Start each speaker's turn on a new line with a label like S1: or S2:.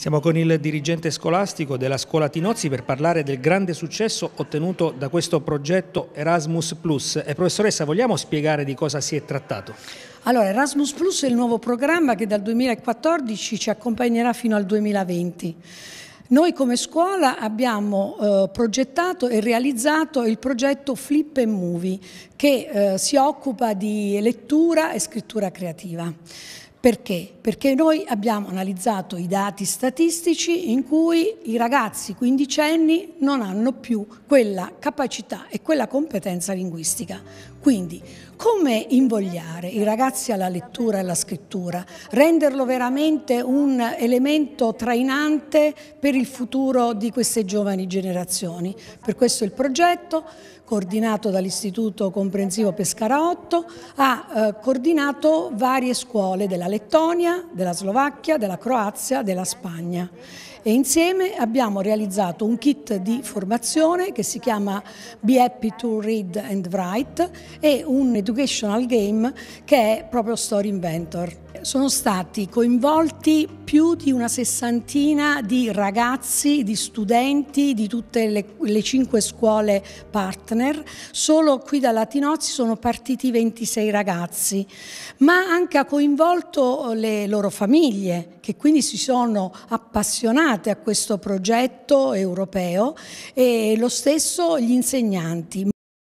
S1: Siamo con il dirigente scolastico della scuola Tinozzi per parlare del grande successo ottenuto da questo progetto Erasmus Plus. E eh, professoressa, vogliamo spiegare di cosa si è trattato?
S2: Allora, Erasmus Plus è il nuovo programma che dal 2014 ci accompagnerà fino al 2020. Noi come scuola abbiamo eh, progettato e realizzato il progetto Flip and Movie che eh, si occupa di lettura e scrittura creativa. Perché? Perché noi abbiamo analizzato i dati statistici in cui i ragazzi quindicenni non hanno più quella capacità e quella competenza linguistica. Quindi come invogliare i ragazzi alla lettura e alla scrittura, renderlo veramente un elemento trainante per il futuro di queste giovani generazioni. Per questo il progetto, coordinato dall'Istituto Comprensivo Pescara 8, ha eh, coordinato varie scuole della Lettonia, della Slovacchia, della Croazia, della Spagna e insieme abbiamo realizzato un kit di formazione che si chiama Be Happy to Read and Write e un educational game che è proprio Story Inventor sono stati coinvolti più di una sessantina di ragazzi, di studenti di tutte le, le, cinque scuole partner. Solo qui da Latinozzi sono partiti 26 ragazzi, ma anche ha coinvolto eh, le loro famiglie che quindi si sono appassionate a questo progetto europeo e lo stesso gli insegnanti.